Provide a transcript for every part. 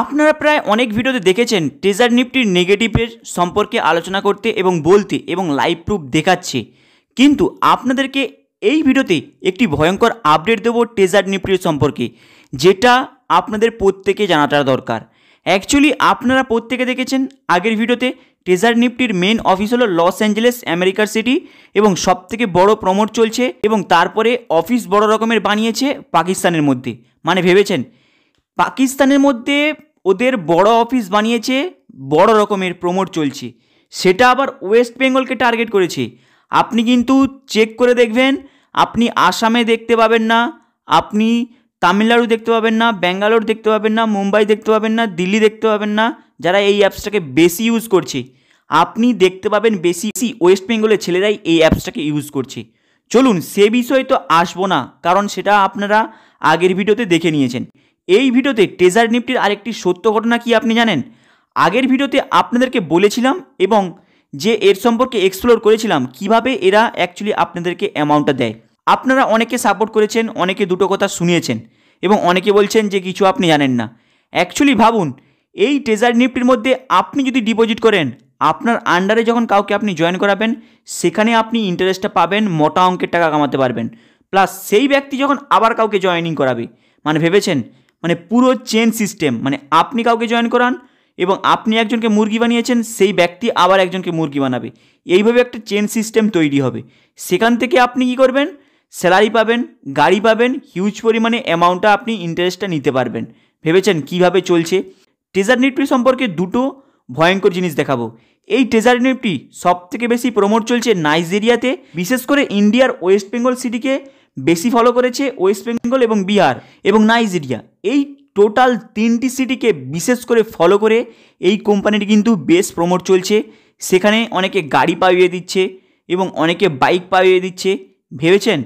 আপনারা প্রায় অনেক ভিডিওতে দেখেছেন ট্রেজার নিফটির নেগেটিভের সম্পর্কে আলোচনা করতে এবং বলতে এবং লাইভ প্রুফ দেখাচ্ছে কিন্তু আপনাদেরকে এই ভিডিওতে একটি ভয়ঙ্কর আপডেট দেবো ট্রেজার নিফটির সম্পর্কে যেটা আপনাদের প্রত্যেকে জানাটা দরকার অ্যাকচুয়ালি আপনারা প্রত্যেকে দেখেছেন আগের ভিডিওতে ট্রেজার নিফটির মেন অফিস হলো লস অ্যাঞ্জেলেস আমেরিকার সিটি এবং সব থেকে বড় প্রমোট চলছে এবং তারপরে অফিস বড় রকমের বানিয়েছে পাকিস্তানের মধ্যে মানে ভেবেছেন পাকিস্তানের মধ্যে ওদের বড় অফিস বানিয়েছে বড় রকমের প্রমোট চলছে সেটা আবার ওয়েস্ট বেঙ্গলকে টার্গেট করেছে আপনি কিন্তু চেক করে দেখবেন আপনি আসামে দেখতে পাবেন না আপনি তামিলনাড়ু দেখতে পাবেন না ব্যাঙ্গালোর দেখতে পাবেন না মুম্বাই দেখতে পাবেন না দিল্লি দেখতে পাবেন না যারা এই অ্যাপসটাকে বেশি ইউজ করছে আপনি দেখতে পাবেন বেশি বেশি ওয়েস্ট বেঙ্গলের ছেলেরাই এই অ্যাপসটাকে ইউজ করছে চলুন সে বিষয়ে তো আসবো না কারণ সেটা আপনারা আগের ভিডিওতে দেখে নিয়েছেন এই ভিডিওতে ট্রেজার নিফটির আরেকটি সত্য ঘটনা কি আপনি জানেন আগের ভিডিওতে আপনাদেরকে বলেছিলাম এবং যে এর সম্পর্কে এক্সপ্লোর করেছিলাম কিভাবে এরা অ্যাকচুয়ালি আপনাদেরকে অ্যামাউন্টটা দেয় আপনারা অনেকে সাপোর্ট করেছেন অনেকে দুটো কথা শুনিয়েছেন এবং অনেকে বলছেন যে কিছু আপনি জানেন না অ্যাকচুয়ালি ভাবুন এই ট্রেজার নিফটির মধ্যে আপনি যদি ডিপোজিট করেন আপনার আন্ডারে যখন কাউকে আপনি জয়েন করাবেন সেখানে আপনি ইন্টারেস্টটা পাবেন মোটা অঙ্কের টাকা কামাতে পারবেন প্লাস সেই ব্যক্তি যখন আবার কাউকে জয়েনিং করাবে মানে ভেবেছেন মানে পুরো চেন সিস্টেম মানে আপনি কাউকে জয়েন করান এবং আপনি একজনকে মুরগি বানিয়েছেন সেই ব্যক্তি আবার একজনকে মুরগি বানাবে এইভাবে একটা চেন সিস্টেম তৈরি হবে সেখান থেকে আপনি কি করবেন স্যালারি পাবেন গাড়ি পাবেন হিউজ পরিমাণে অ্যামাউন্টটা আপনি ইন্টারেস্টটা নিতে পারবেন ভেবেছেন কিভাবে চলছে টেজার নিফটি সম্পর্কে দুটো ভয়ঙ্কর জিনিস দেখাবো এই টেজার নিফটি সব থেকে বেশি প্রমোট চলছে নাইজেরিয়াতে বিশেষ করে ইন্ডিয়ার ওয়েস্ট বেঙ্গল সিটিকে বেশি ফলো করেছে ওয়েস্ট বেঙ্গল এবং বিহার এবং নাইজেরিয়া এই টোটাল তিনটি সিটিকে বিশেষ করে ফলো করে এই কোম্পানিটি কিন্তু বেশ প্রমোট চলছে সেখানে অনেকে গাড়ি পাইয়ে দিচ্ছে এবং অনেকে বাইক পাইয়ে দিচ্ছে ভেবেছেন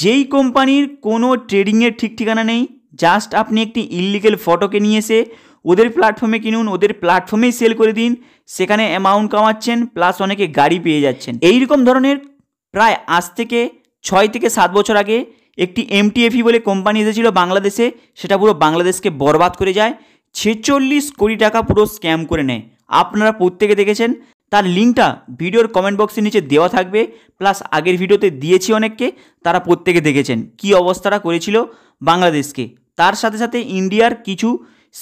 যেই কোম্পানির কোনো ট্রেডিংয়ের ঠিক ঠিকানা নেই জাস্ট আপনি একটি ইললিগেল ফটোকে নিয়ে এসে ওদের প্ল্যাটফর্মে কিনুন ওদের প্ল্যাটফর্মেই সেল করে দিন সেখানে অ্যামাউন্ট কামাচ্ছেন প্লাস অনেকে গাড়ি পেয়ে যাচ্ছেন এইরকম ধরনের প্রায় আজ থেকে ছয় থেকে সাত বছর আগে একটি এমটিএফি বলে কোম্পানি এসেছিল বাংলাদেশে সেটা পুরো বাংলাদেশকে বরবাদ করে যায় ছেচল্লিশ কোটি টাকা পুরো স্ক্যাম করে নেয় আপনারা প্রত্যেকে দেখেছেন তার লিঙ্কটা ভিডিওর কমেন্ট বক্সের নিচে দেওয়া থাকবে প্লাস আগের ভিডিওতে দিয়েছি অনেককে তারা প্রত্যেকে দেখেছেন কি অবস্থাটা করেছিল বাংলাদেশকে তার সাথে সাথে ইন্ডিয়ার কিছু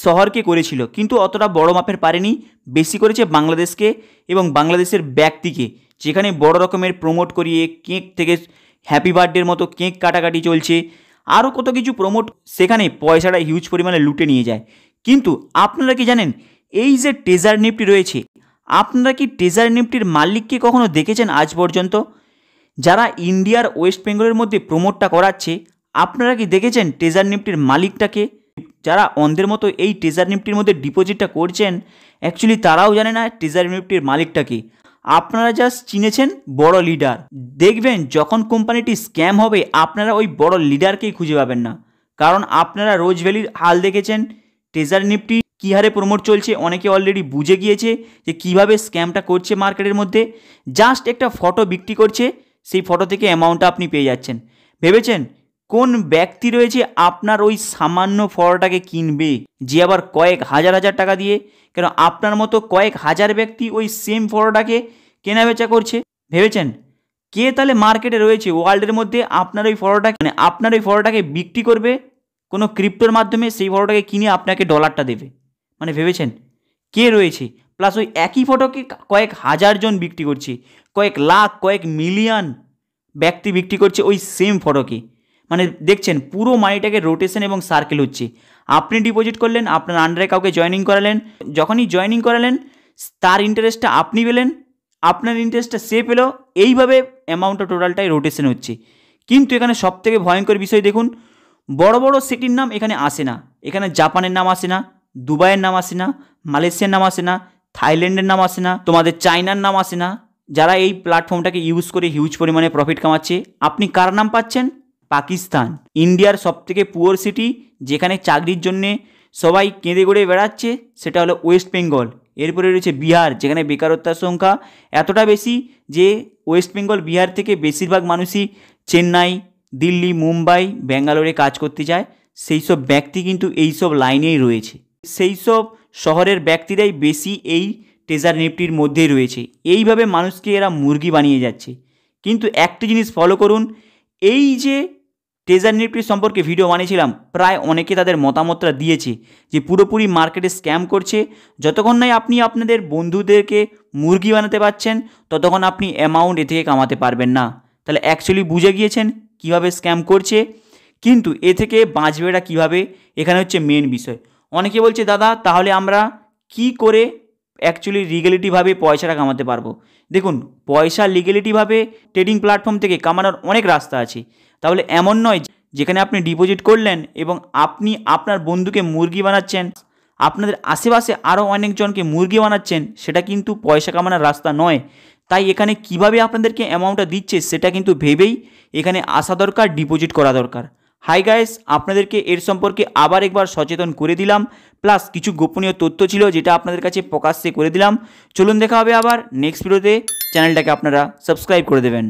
শহরকে করেছিল কিন্তু অতটা বড় মাপের পারেনি বেশি করেছে বাংলাদেশকে এবং বাংলাদেশের ব্যক্তিকে যেখানে বড় রকমের প্রমোট করিয়ে কেক থেকে হ্যাপি বার্থডের মতো কেক কাটাকাটি চলছে আরও কত কিছু প্রমোট সেখানে পয়সাটা হিউজ পরিমাণে লুটে নিয়ে যায় কিন্তু আপনারা কি জানেন এই যে টেজার নিফটি রয়েছে আপনারা কি টেজার নিফটির মালিককে কখনো দেখেছেন আজ পর্যন্ত যারা ইন্ডিয়ার ওয়েস্ট বেঙ্গলের মধ্যে প্রমোটটা করাচ্ছে আপনারা কি দেখেছেন টেজার নিফটির মালিকটাকে যারা অন্ধের মতো এই টেজার নিফটির মধ্যে ডিপোজিটটা করছেন অ্যাকচুয়ালি তারাও জানে না ট্রেজার নিফটির মালিকটাকে আপনারা জাস্ট চিনেছেন বড় লিডার দেখবেন যখন কোম্পানিটি স্ক্যাম হবে আপনারা ওই বড় লিডারকেই খুঁজে পাবেন না কারণ আপনারা রোজ ভ্যালির হাল দেখেছেন ট্রেজার নিফটি কী হারে প্রমোট চলছে অনেকে অলরেডি বুঝে গিয়েছে যে কিভাবে স্ক্যামটা করছে মার্কেটের মধ্যে জাস্ট একটা ফটো বিক্রি করছে সেই ফটো থেকে অ্যামাউন্টটা আপনি পেয়ে যাচ্ছেন ভেবেছেন কোন ব্যক্তি রয়েছে আপনার ওই সামান্য ফলটাকে কিনবে যে আবার কয়েক হাজার হাজার টাকা দিয়ে কেন আপনার মতো কয়েক হাজার ব্যক্তি ওই সেম ফলটাকে কেনাবেচা করছে ভেবেছেন কে তাহলে মার্কেটে রয়েছে ওয়ার্ল্ডের মধ্যে আপনার ওই ফটোটাকে মানে আপনার ওই ফটোটাকে বিক্রি করবে কোনো ক্রিপ্টোর মাধ্যমে সেই ফটোটাকে কিনে আপনাকে ডলারটা দেবে মানে ভেবেছেন কে রয়েছে প্লাস ওই একই ফটোকে কয়েক হাজার জন বিক্রি করছে কয়েক লাখ কয়েক মিলিয়ন ব্যক্তি বিক্রি করছে ওই সেম ফটোকে মানে দেখছেন পুরো মানিটাকে রোটেশন এবং সার্কেল হচ্ছে আপনি ডিপোজিট করলেন আপনার আন্ডারে কাউকে জয়নিং করালেন যখনই জয়নিং করালেন তার ইন্টারেস্টটা আপনি পেলেন আপনার ইন্টারেস্টটা সে পেল এইভাবে অ্যামাউন্টটা টোটালটাই রোটেশন হচ্ছে কিন্তু এখানে সবথেকে ভয়ঙ্কর বিষয় দেখুন বড় বড় সিটির নাম এখানে আসে না এখানে জাপানের নাম আসে না দুবাইয়ের নাম আসে না মালয়েশিয়ার নাম আসে না থাইল্যান্ডের নাম আসে না তোমাদের চায়নার নাম আসে না যারা এই প্ল্যাটফর্মটাকে ইউজ করে হিউজ পরিমাণে প্রফিট কামাচ্ছে আপনি কার নাম পাচ্ছেন পাকিস্তান ইন্ডিয়ার সবথেকে পুয়ার সিটি যেখানে চাকরির জন্যে সবাই কেঁদে গড়ে বেড়াচ্ছে সেটা হলো ওয়েস্ট বেঙ্গল এরপরে রয়েছে বিহার যেখানে বেকারত্বের সংখ্যা এতটা বেশি যে ওয়েস্ট বেঙ্গল বিহার থেকে বেশিরভাগ মানুষই চেন্নাই দিল্লি মুম্বাই ব্যাঙ্গালোরে কাজ করতে যায় সেই সব ব্যক্তি কিন্তু এই সব লাইনেই রয়েছে সেই সব শহরের ব্যক্তিরাই বেশি এই টেজার নিফটির মধ্যেই রয়েছে এইভাবে মানুষকে এরা মুরগি বানিয়ে যাচ্ছে কিন্তু একটি জিনিস ফলো করুন এই যে ট্রেজার নিফটি সম্পর্কে ভিডিও বানিয়েছিলাম প্রায় অনেকে তাদের মতামতটা দিয়েছে যে পুরোপুরি মার্কেটে স্ক্যাম করছে যতক্ষণ নয় আপনি আপনাদের বন্ধুদেরকে মুরগি বানাতে পারছেন ততক্ষণ আপনি অ্যামাউন্ট এ থেকে কামাতে পারবেন না তাহলে অ্যাকচুয়ালি বুঝে গিয়েছেন কিভাবে স্ক্যাম করছে কিন্তু এ থেকে বাঁচবেটা কিভাবে কীভাবে এখানে হচ্ছে মেন বিষয় অনেকে বলছে দাদা তাহলে আমরা কি করে অ্যাকচুয়ালি লিগ্যালিটিভাবে পয়সাটা কামাতে পারবো দেখুন পয়সা লিগ্যালিটিভাবে ট্রেডিং প্ল্যাটফর্ম থেকে কামানোর অনেক রাস্তা আছে তাহলে এমন নয় যেখানে আপনি ডিপোজিট করলেন এবং আপনি আপনার বন্ধুকে মুরগি বানাচ্ছেন আপনাদের আশেপাশে আরও অনেকজনকে মুরগি বানাচ্ছেন সেটা কিন্তু পয়সা কামানোর রাস্তা নয় তাই এখানে কিভাবে আপনাদেরকে অ্যামাউন্টটা দিচ্ছে সেটা কিন্তু ভেবেই এখানে আসা দরকার ডিপোজিট করা দরকার হাই গাইস আপনাদেরকে এর সম্পর্কে আবার একবার সচেতন করে দিলাম প্লাস কিছু গোপনীয় তথ্য ছিল যেটা আপনাদের কাছে প্রকাশ্যে করে দিলাম চলুন দেখা হবে আবার নেক্সট ভিডিওতে চ্যানেলটাকে আপনারা সাবস্ক্রাইব করে দেবেন